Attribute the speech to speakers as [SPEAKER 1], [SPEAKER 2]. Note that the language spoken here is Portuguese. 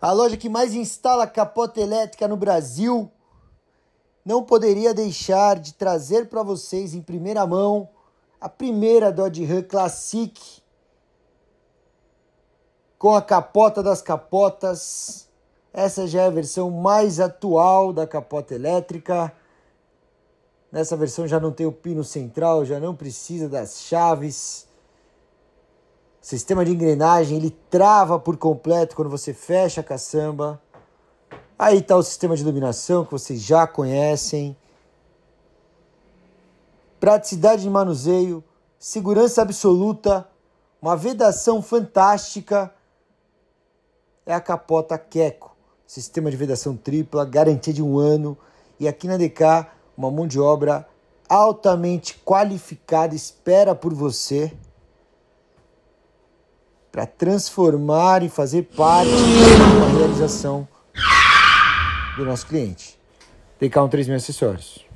[SPEAKER 1] A loja que mais instala capota elétrica no Brasil não poderia deixar de trazer para vocês em primeira mão a primeira Dodge Ram Classic com a capota das capotas. Essa já é a versão mais atual da capota elétrica. Nessa versão já não tem o pino central, já não precisa das chaves. O sistema de engrenagem ele trava por completo quando você fecha a caçamba. Aí está o sistema de iluminação que vocês já conhecem. Praticidade de manuseio, segurança absoluta, uma vedação fantástica. É a capota Queco, sistema de vedação tripla, garantia de um ano. E aqui na DK, uma mão de obra altamente qualificada espera por você para transformar e fazer parte da realização do nosso cliente. Take 136 mil acessórios.